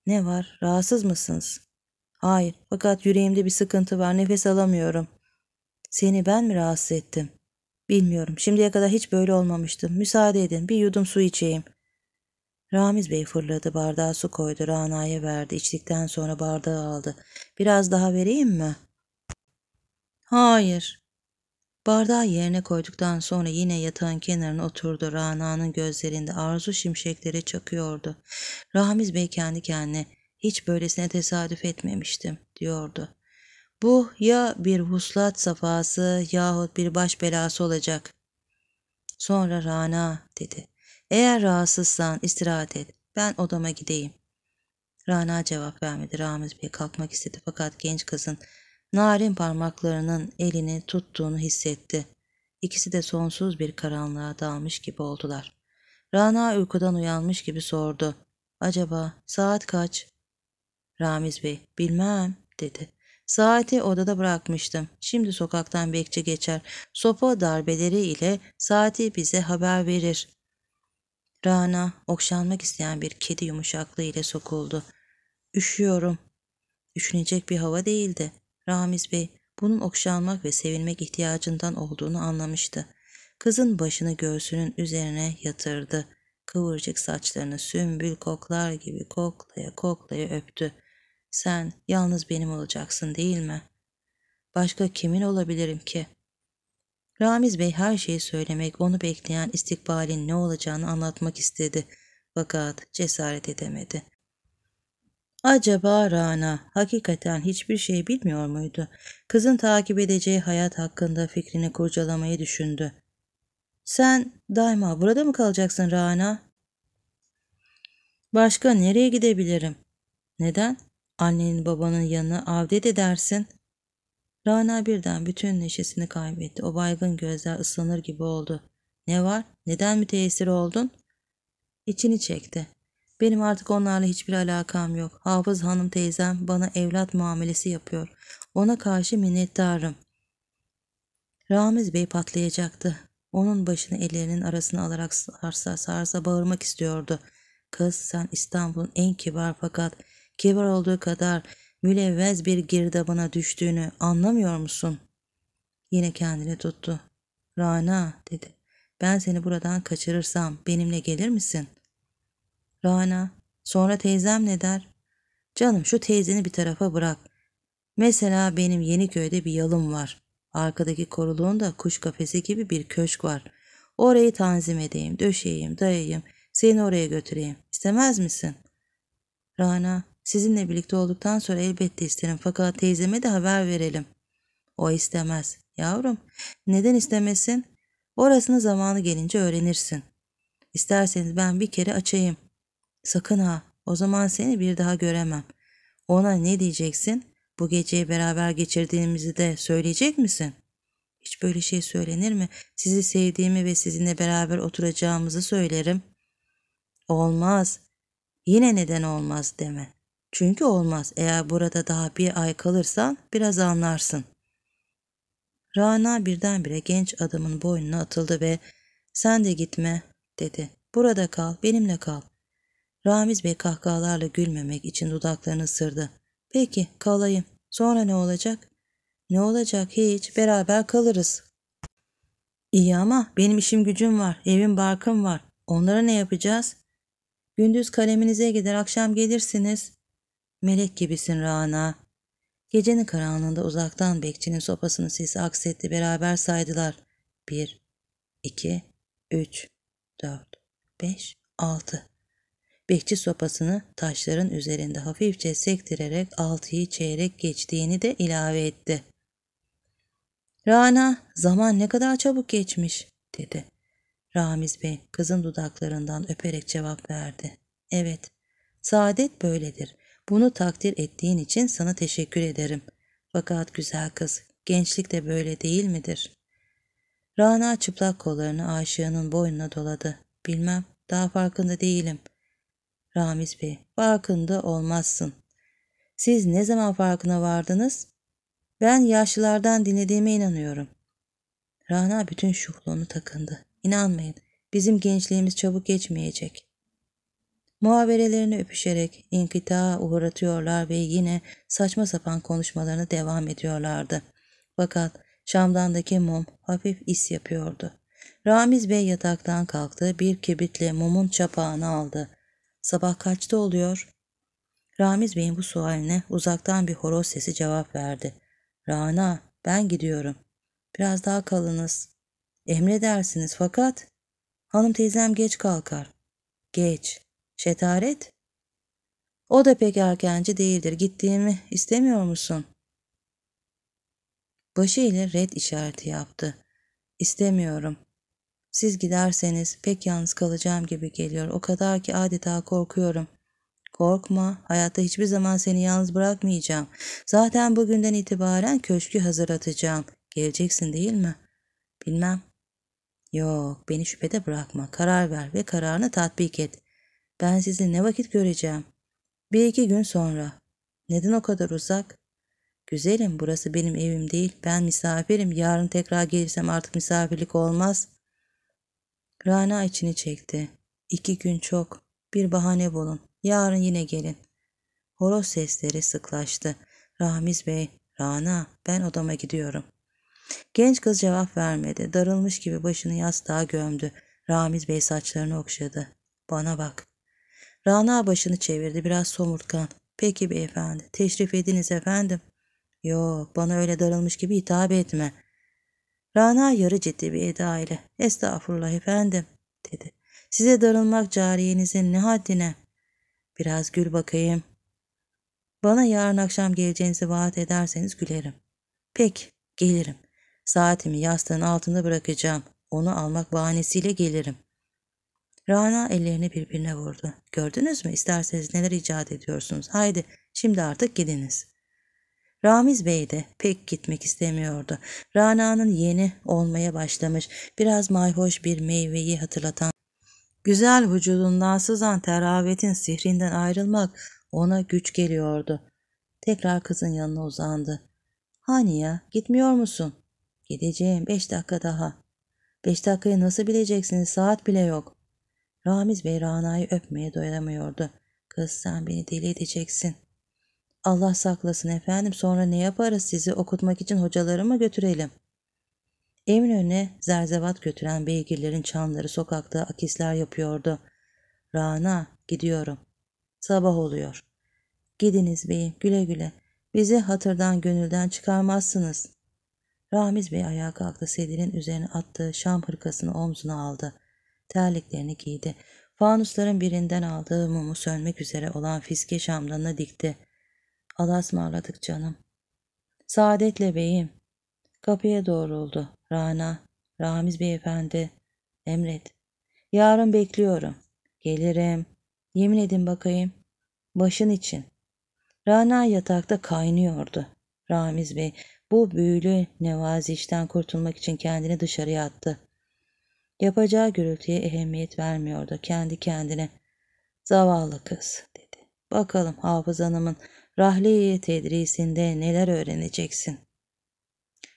Ne var rahatsız mısınız? Hayır fakat yüreğimde bir sıkıntı var nefes alamıyorum. Seni ben mi rahatsız ettim? Bilmiyorum. Şimdiye kadar hiç böyle olmamıştım. Müsaade edin. Bir yudum su içeyim. Ramiz Bey fırladı. Bardağa su koydu. Rana'ya verdi. İçtikten sonra bardağı aldı. Biraz daha vereyim mi? Hayır. Bardağı yerine koyduktan sonra yine yatağın kenarına oturdu. Rana'nın gözlerinde arzu şimşekleri çakıyordu. Ramiz Bey kendi kendine hiç böylesine tesadüf etmemiştim diyordu. Bu ya bir huslat safhası yahut bir baş belası olacak. Sonra Rana dedi. Eğer rahatsızsan istirahat et. Ben odama gideyim. Rana cevap vermedi. Ramiz Bey kalkmak istedi fakat genç kızın narin parmaklarının elini tuttuğunu hissetti. İkisi de sonsuz bir karanlığa dalmış gibi oldular. Rana uykudan uyanmış gibi sordu. Acaba saat kaç? Ramiz Bey bilmem dedi. Saati odada bırakmıştım. Şimdi sokaktan bekçi geçer. Sopa darbeleri ile saati bize haber verir. Rana okşanmak isteyen bir kedi yumuşaklığı ile sokuldu. Üşüyorum. Üşünecek bir hava değildi. Ramiz Bey bunun okşanmak ve sevilmek ihtiyacından olduğunu anlamıştı. Kızın başını göğsünün üzerine yatırdı. Kıvırcık saçlarını sümbül koklar gibi koklaya koklaya öptü. Sen yalnız benim olacaksın değil mi? Başka kimin olabilirim ki? Ramiz Bey her şeyi söylemek, onu bekleyen istikbalin ne olacağını anlatmak istedi. Fakat cesaret edemedi. Acaba Rana hakikaten hiçbir şey bilmiyor muydu? Kızın takip edeceği hayat hakkında fikrini kurcalamayı düşündü. Sen daima burada mı kalacaksın Rana? Başka nereye gidebilirim? Neden? Annenin babanın yanına avdet edersin. Rana birden bütün neşesini kaybetti. O baygın gözler ıslanır gibi oldu. Ne var? Neden müteessir oldun? İçini çekti. Benim artık onlarla hiçbir alakam yok. Hafız hanım teyzem bana evlat muamelesi yapıyor. Ona karşı minnettarım. Ramiz Bey patlayacaktı. Onun başını ellerinin arasına alarak sarsa sarsa bağırmak istiyordu. Kız sen İstanbul'un en kibar fakat kibar olduğu kadar mülevvez bir girdabına düştüğünü anlamıyor musun? Yine kendini tuttu. Rana dedi. Ben seni buradan kaçırırsam benimle gelir misin? Rana. Sonra teyzem ne der? Canım şu teyzeni bir tarafa bırak. Mesela benim yeni köyde bir yalım var. Arkadaki koruluğunda kuş kafesi gibi bir köşk var. Orayı tanzim edeyim, döşeyim, dayayım. Seni oraya götüreyim. İstemez misin? Rana, Sizinle birlikte olduktan sonra elbette isterim fakat teyzeme de haber verelim. O istemez. Yavrum, neden istemesin? Orasını zamanı gelince öğrenirsin. İsterseniz ben bir kere açayım. Sakın ha, o zaman seni bir daha göremem. Ona ne diyeceksin? Bu geceyi beraber geçirdiğimizi de söyleyecek misin? Hiç böyle şey söylenir mi? Sizi sevdiğimi ve sizinle beraber oturacağımızı söylerim. Olmaz. Yine neden olmaz deme. Çünkü olmaz. Eğer burada daha bir ay kalırsan biraz anlarsın. Rana birdenbire genç adamın boynuna atıldı ve sen de gitme dedi. Burada kal, benimle kal. Ramiz Bey kahkahalarla gülmemek için dudaklarını ısırdı. Peki kalayım. Sonra ne olacak? Ne olacak hiç beraber kalırız. İyi ama benim işim gücüm var, evim barkım var. Onlara ne yapacağız? Gündüz kaleminize gider akşam gelirsiniz. Melek gibisin Rana. Gecenin karanlığında uzaktan bekçinin sopasının sesi aksetti beraber saydılar. Bir, iki, üç, dört, beş, altı. Bekçi sopasını taşların üzerinde hafifçe sektirerek altıyı çeyrek geçtiğini de ilave etti. Rana, zaman ne kadar çabuk geçmiş, dedi. Ramiz Bey kızın dudaklarından öperek cevap verdi. Evet, saadet böyledir. Bunu takdir ettiğin için sana teşekkür ederim. Fakat güzel kız, gençlik de böyle değil midir? Rana çıplak kollarını aşığının boynuna doladı. Bilmem, daha farkında değilim. Ramiz Bey, farkında olmazsın. Siz ne zaman farkına vardınız? Ben yaşlılardan dinlediğime inanıyorum. Rana bütün şuhluğunu takındı. İnanmayın, bizim gençliğimiz çabuk geçmeyecek. Muhaberelerini öpüşerek inkita uğratıyorlar ve yine saçma sapan konuşmalarına devam ediyorlardı. Fakat Şam'dandaki mum hafif is yapıyordu. Ramiz Bey yataktan kalktı, bir kibritle mumun çapağını aldı. Sabah kaçta oluyor? Ramiz Bey'in bu sualine uzaktan bir horoz sesi cevap verdi. Rana, ben gidiyorum. Biraz daha kalınız. Emredersiniz fakat hanım teyzem geç kalkar. Geç. Şetaret? O da pek erkenci değildir. Gittiğimi istemiyor musun? Başı ile red işareti yaptı. İstemiyorum. Siz giderseniz pek yalnız kalacağım gibi geliyor. O kadar ki adeta korkuyorum. Korkma, hayatta hiçbir zaman seni yalnız bırakmayacağım. Zaten bugünden itibaren köşkü hazır atacağım. Geleceksin değil mi? Bilmem. Yok, beni şüphede bırakma. Karar ver ve kararını tatbik et. Ben sizi ne vakit göreceğim? Bir iki gün sonra. Neden o kadar uzak? Güzelim burası benim evim değil. Ben misafirim. Yarın tekrar gelirsem artık misafirlik olmaz. Rana içini çekti. İki gün çok. Bir bahane bulun. Yarın yine gelin. Horoz sesleri sıklaştı. Ramiz Bey, Rana ben odama gidiyorum. Genç kız cevap vermedi. Darılmış gibi başını yastığa gömdü. Ramiz Bey saçlarını okşadı. Bana bak. Rana başını çevirdi biraz somurtkan. Peki beyefendi teşrif ediniz efendim. Yok bana öyle darılmış gibi hitap etme. Rana yarı ciddi bir eda ile estağfurullah efendim dedi. Size darılmak cariyenizin ne haddine? Biraz gül bakayım. Bana yarın akşam geleceğinizi vaat ederseniz gülerim. Peki gelirim. Saatimi yastığın altında bırakacağım. Onu almak bahanesiyle gelirim. Rana ellerini birbirine vurdu. Gördünüz mü isterseniz neler icat ediyorsunuz. Haydi şimdi artık gidiniz. Ramiz Bey de pek gitmek istemiyordu. Rana'nın yeni olmaya başlamış, biraz mayhoş bir meyveyi hatırlatan, güzel vücudundan sızan teravetin sihrinden ayrılmak ona güç geliyordu. Tekrar kızın yanına uzandı. Hani ya gitmiyor musun? Gideceğim beş dakika daha. Beş dakikayı nasıl bileceksiniz saat bile yok. Ramiz Bey Rana'yı öpmeye doyamıyordu. Kız sen beni deli edeceksin. Allah saklasın efendim sonra ne yaparız sizi okutmak için hocalarımı götürelim. götürelim? önüne zerzevat götüren beygirlerin çanları sokakta akisler yapıyordu. Rana gidiyorum. Sabah oluyor. Gidiniz beyim güle güle. Bizi hatırdan gönülden çıkarmazsınız. Ramiz Bey ayağa kalktı sedirin üzerine attığı şam hırkasını omzuna aldı terliklerini giydi. Fanusların birinden aldığı mumu sönmek üzere olan fiske şamdanına dikti. Allah'a ısmarladık canım. Saadetle beyim. Kapıya doğruldu. Rana, Ramiz beyefendi. Emret. Yarın bekliyorum. Gelirim. Yemin edin bakayım. Başın için. Rana yatakta kaynıyordu. Ramiz Bey bu büyülü nevazişten kurtulmak için kendini dışarıya attı. Yapacağı gürültüye ehemmiyet vermiyordu kendi kendine. Zavallı kız dedi. Bakalım Hafız Hanım'ın rahliye tedrisinde neler öğreneceksin.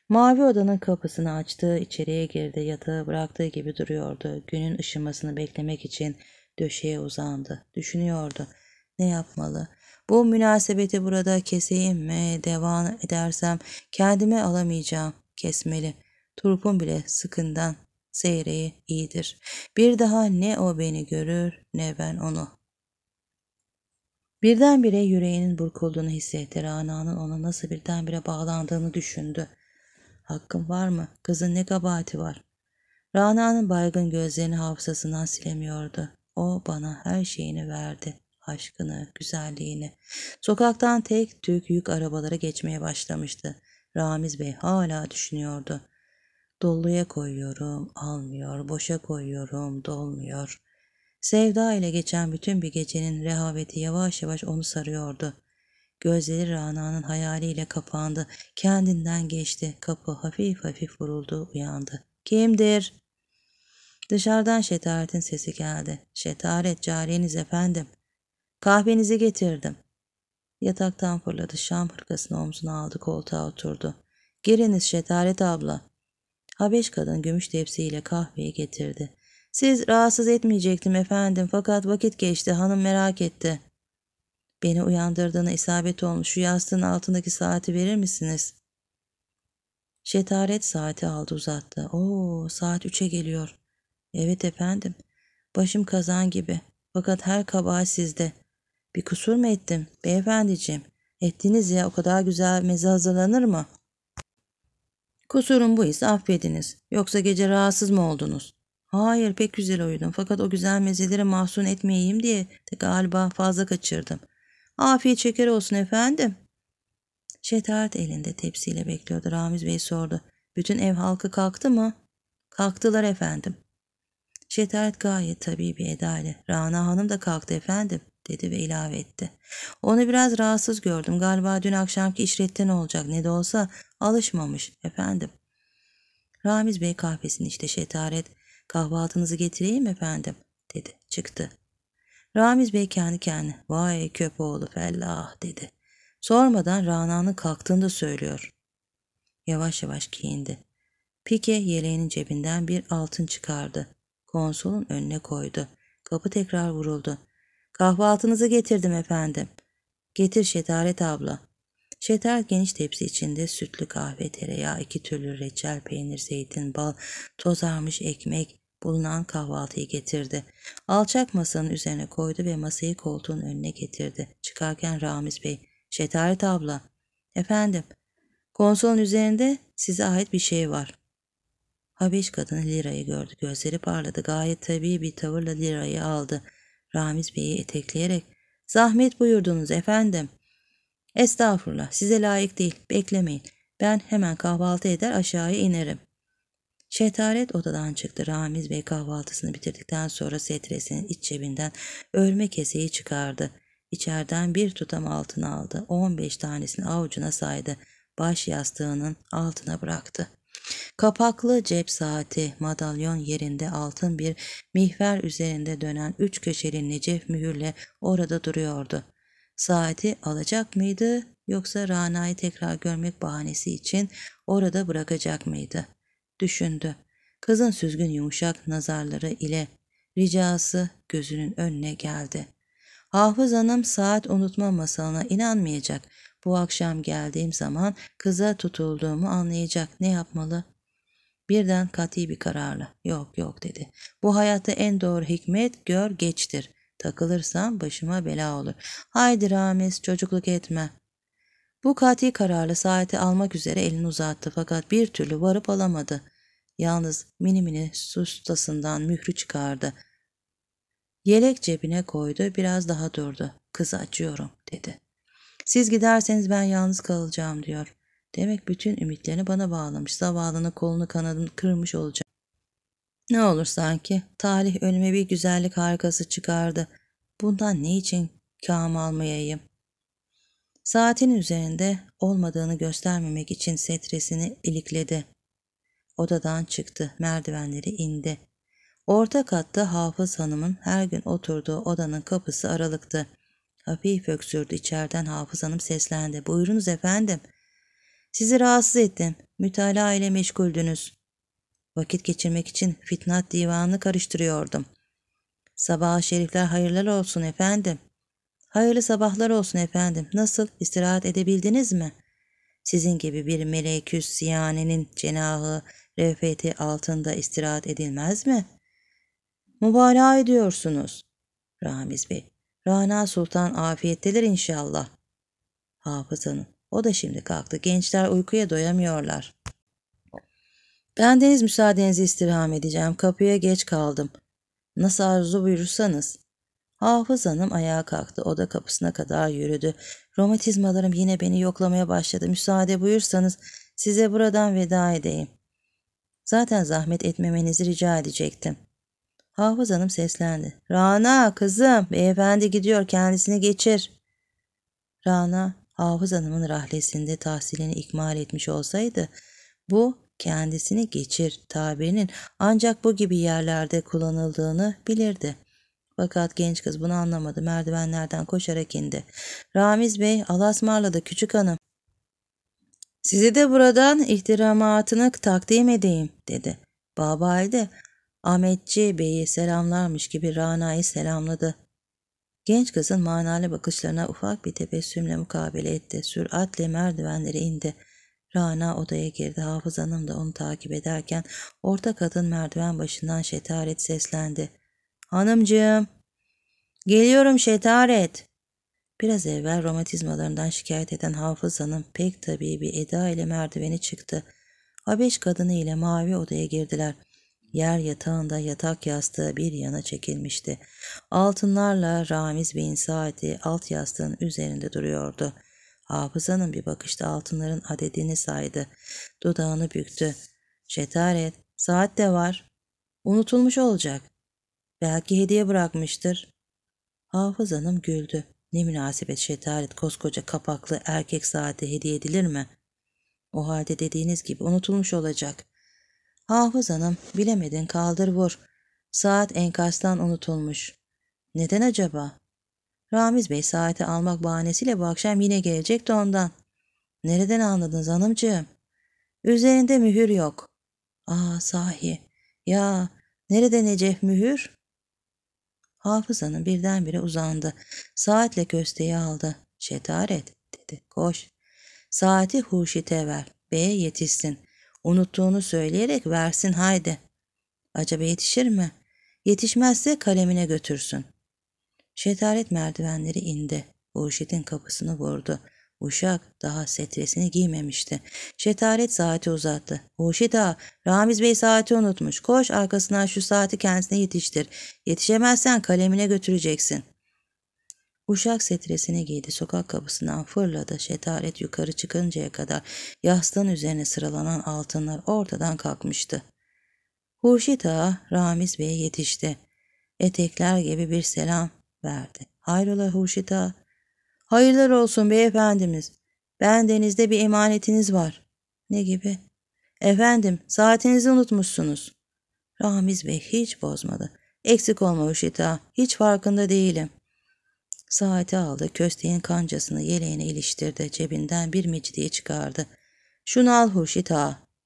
Mavi odanın kapısını açtı, içeriye girdi, yatağı bıraktığı gibi duruyordu. Günün ışımasını beklemek için döşeye uzandı. Düşünüyordu. Ne yapmalı? Bu münasebeti burada keseyim mi? Devam edersem kendime alamayacağım. Kesmeli. Turpun bile sıkından seyreği iyidir. Bir daha ne o beni görür ne ben onu. Birdenbire yüreğinin burkulduğunu hissetti. Rana'nın ona nasıl birdenbire bağlandığını düşündü. Hakkım var mı? Kızın ne kabahati var? Rana'nın baygın gözlerini hafızasından silemiyordu. O bana her şeyini verdi. Aşkını, güzelliğini. Sokaktan tek tük yük arabalara geçmeye başlamıştı. Ramiz Bey hala düşünüyordu. Doluya koyuyorum, almıyor, boşa koyuyorum, dolmuyor. Sevda ile geçen bütün bir gecenin rehaveti yavaş yavaş onu sarıyordu. Gözleri Rana'nın hayaliyle kapandı. Kendinden geçti. Kapı hafif hafif vuruldu, uyandı. Kimdir? Dışarıdan şetaretin sesi geldi. Şetaret cariyeniz efendim. Kahvenizi getirdim. Yataktan fırladı. Şam hırkasını omzuna aldı. Koltuğa oturdu. Giriniz şetaret abla. Habeş kadın gümüş tepsiyle kahveyi getirdi. Siz rahatsız etmeyecektim efendim fakat vakit geçti hanım merak etti. Beni uyandırdığına isabet olmuş şu yastığın altındaki saati verir misiniz? Şetaret saati aldı uzattı. Oo saat üçe geliyor. Evet efendim. Başım kazan gibi. Fakat her kabahat sizde. Bir kusur mu ettim beyefendiciğim? Ettiniz ya o kadar güzel meze hazırlanır mı?'' Kusurum bu ise affediniz. Yoksa gece rahatsız mı oldunuz? Hayır pek güzel uyudum fakat o güzel mezeleri mahzun etmeyeyim diye de galiba fazla kaçırdım. Afiyet şeker olsun efendim. Şetaret elinde tepsiyle bekliyordu. Ramiz Bey sordu. Bütün ev halkı kalktı mı? Kalktılar efendim. Şetaret gayet tabii bir eda ile. Rana Hanım da kalktı efendim dedi ve ilave etti. Onu biraz rahatsız gördüm. Galiba dün akşamki işretten olacak. Ne de olsa Alışmamış efendim. Ramiz Bey kahvesini işte şetaret. Kahvaltınızı getireyim efendim dedi. Çıktı. Ramiz Bey kendi kendi. vay köpoğlu fellah dedi. Sormadan Rana'nın kalktığını da söylüyor. Yavaş yavaş giyindi. Pike yeleğinin cebinden bir altın çıkardı. Konsolun önüne koydu. Kapı tekrar vuruldu. Kahvaltınızı getirdim efendim. Getir Şetaret abla. Çedar geniş tepsi içinde sütlü kahve, tereyağı, iki türlü reçel, peynir, zeytin, bal, tozarmış ekmek, bulunan kahvaltıyı getirdi. Alçak masanın üzerine koydu ve masayı koltuğun önüne getirdi. Çıkarken Ramiz Bey, Şetaret abla, efendim, konsolun üzerinde size ait bir şey var. Habeş kadını lirayı gördü. Gözleri parladı. Gayet tabii bir tavırla lirayı aldı. Ramiz Bey'i etekleyerek, zahmet buyurdunuz efendim. Estağfurullah size layık değil beklemeyin. Ben hemen kahvaltı eder aşağıya inerim. Şetaret odadan çıktı. Ramiz Bey kahvaltısını bitirdikten sonra setresinin iç cebinden ölme keseyi çıkardı. İçeriden bir tutam altın aldı. 15 tanesini avucuna saydı. Baş yastığının altına bıraktı. Kapaklı cep saati madalyon yerinde altın bir mihver üzerinde dönen üç köşeli necef mühürle orada duruyordu saati alacak mıydı yoksa Rana'yı tekrar görmek bahanesi için orada bırakacak mıydı? Düşündü. Kızın süzgün yumuşak nazarları ile ricası gözünün önüne geldi. Hafız Hanım saat unutma masalına inanmayacak. Bu akşam geldiğim zaman kıza tutulduğumu anlayacak. Ne yapmalı? Birden kati bir kararla. Yok yok dedi. Bu hayatta en doğru hikmet gör geçtir. Takılırsam başıma bela olur. Haydi Ramiz çocukluk etme. Bu kati kararlı saati almak üzere elini uzattı fakat bir türlü varıp alamadı. Yalnız mini mini sustasından mührü çıkardı. Yelek cebine koydu biraz daha durdu. Kız açıyorum dedi. Siz giderseniz ben yalnız kalacağım diyor. Demek bütün ümitlerini bana bağlamış. Zavallının kolunu kanadını kırmış olacak. Ne olur sanki talih önüme bir güzellik harikası çıkardı. Bundan ne için kam almayayım? Saatin üzerinde olmadığını göstermemek için setresini ilikledi. Odadan çıktı, merdivenleri indi. Orta katta Hafız Hanım'ın her gün oturduğu odanın kapısı aralıktı. Hafif öksürdü içeriden Hafız Hanım seslendi. Buyurunuz efendim. Sizi rahatsız ettim. Mütalaa ile meşguldünüz. Vakit geçirmek için fitnat divanını karıştırıyordum. Sabah şerifler hayırlar olsun efendim. Hayırlı sabahlar olsun efendim. Nasıl istirahat edebildiniz mi? Sizin gibi bir meleküs siyanenin cenahı refeti altında istirahat edilmez mi? Mübalağa ediyorsunuz. Ramiz Bey, Rana Sultan afiyettedir inşallah. Hafız Hanım, o da şimdi kalktı. Gençler uykuya doyamıyorlar. Ben deniz müsaadenizi istirham edeceğim. Kapıya geç kaldım. Nasıl arzu buyursanız. Hafız hanım ayağa kalktı. Oda kapısına kadar yürüdü. Romatizmalarım yine beni yoklamaya başladı. Müsaade buyursanız size buradan veda edeyim. Zaten zahmet etmemenizi rica edecektim. Hafız hanım seslendi. Rana kızım beyefendi gidiyor kendisini geçir. Rana Hafız hanımın rahlesinde tahsilini ikmal etmiş olsaydı bu kendisini geçir tabirinin ancak bu gibi yerlerde kullanıldığını bilirdi. Fakat genç kız bunu anlamadı. Merdivenlerden koşarak indi. Ramiz Bey alasmarladı küçük hanım. Sizi de buradan ihtiramatını takdim edeyim dedi. Babahalde Ahmetçi Bey'i selamlarmış gibi Rana'yı selamladı. Genç kızın manalı bakışlarına ufak bir tebessümle mukabele etti. Süratle merdivenleri indi. Rana odaya girdi. Hafız Hanım da onu takip ederken orta kadın merdiven başından şetaret seslendi. Hanımcığım, geliyorum şetaret. Biraz evvel romatizmalarından şikayet eden Hafız Hanım pek tabii bir eda ile merdiveni çıktı. Habeş kadını ile mavi odaya girdiler. Yer yatağında yatak yastığı bir yana çekilmişti. Altınlarla Ramiz Bey'in saati alt yastığın üzerinde duruyordu.'' Hafızanın bir bakışta altınların adedini saydı. Dudağını büktü. Şetaret, saat de var. Unutulmuş olacak. Belki hediye bırakmıştır. Hafız hanım güldü. Ne münasebet şetaret koskoca kapaklı erkek saati hediye edilir mi? O halde dediğiniz gibi unutulmuş olacak. Hafız hanım bilemedin kaldır vur. Saat enkazdan unutulmuş. Neden acaba? Ramiz Bey saati almak bahanesiyle bu akşam yine gelecekti ondan. Nereden anladınız hanımcığım? Üzerinde mühür yok. Aa sahi. Ya nerede Necef mühür? Hafızanın birdenbire uzandı. Saatle kösteyi aldı. Şetaret dedi. Koş. Saati Hurşite ver. Bey'e yetişsin. Unuttuğunu söyleyerek versin haydi. Acaba yetişir mi? Yetişmezse kalemine götürsün. Şetaret merdivenleri indi. Urşit'in kapısını vurdu. Uşak daha setresini giymemişti. Şetaret saati uzattı. Huşit ağa, Ramiz Bey saati unutmuş. Koş arkasından şu saati kendisine yetiştir. Yetişemezsen kalemine götüreceksin. Uşak setresini giydi. Sokak kapısından fırladı. Şetaret yukarı çıkıncaya kadar yastığın üzerine sıralanan altınlar ortadan kalkmıştı. Hurşit ağa Ramiz Bey'e yetişti. Etekler gibi bir selam verdi. Hayrola Huşita? Hayırlar olsun beyefendimiz. Ben denizde bir emanetiniz var. Ne gibi? Efendim saatinizi unutmuşsunuz. Ramiz Bey hiç bozmadı. Eksik olma Huşita. Hiç farkında değilim. Saati aldı, kösteğin kancasını yeleğine iliştirdi, cebinden bir mecidiyi çıkardı. ''Şunu al Hurşit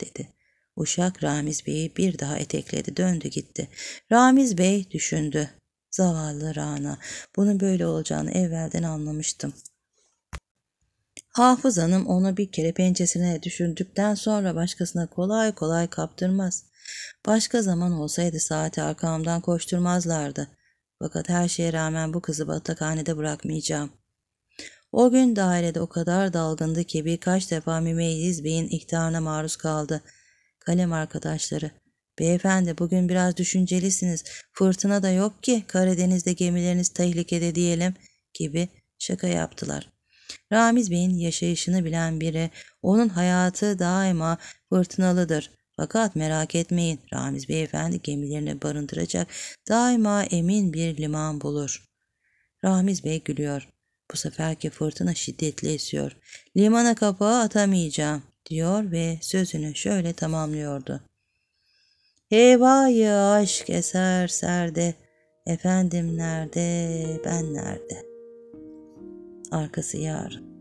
dedi. Uşak Ramiz Bey'i bir daha etekledi, döndü gitti. Ramiz Bey düşündü. Zavallı Rana. Bunun böyle olacağını evvelden anlamıştım. Hafız Hanım onu bir kere pençesine düşündükten sonra başkasına kolay kolay kaptırmaz. Başka zaman olsaydı saati arkamdan koşturmazlardı. Fakat her şeye rağmen bu kızı batakhanede bırakmayacağım. O gün dairede o kadar dalgındı ki birkaç defa Mümeyyiz Bey'in ihtarına maruz kaldı. Kalem arkadaşları Beyefendi bugün biraz düşüncelisiniz. Fırtına da yok ki Karadeniz'de gemileriniz tehlikede diyelim gibi şaka yaptılar. Ramiz Bey'in yaşayışını bilen biri, onun hayatı daima fırtınalıdır. Fakat merak etmeyin, Ramiz Beyefendi gemilerini barındıracak daima emin bir liman bulur. Ramiz Bey gülüyor. Bu seferki fırtına şiddetli esiyor. Limana kapağı atamayacağım, diyor ve sözünü şöyle tamamlıyordu. Hevayı aşk eser serde, efendim nerede, ben nerede? Arkası yarın.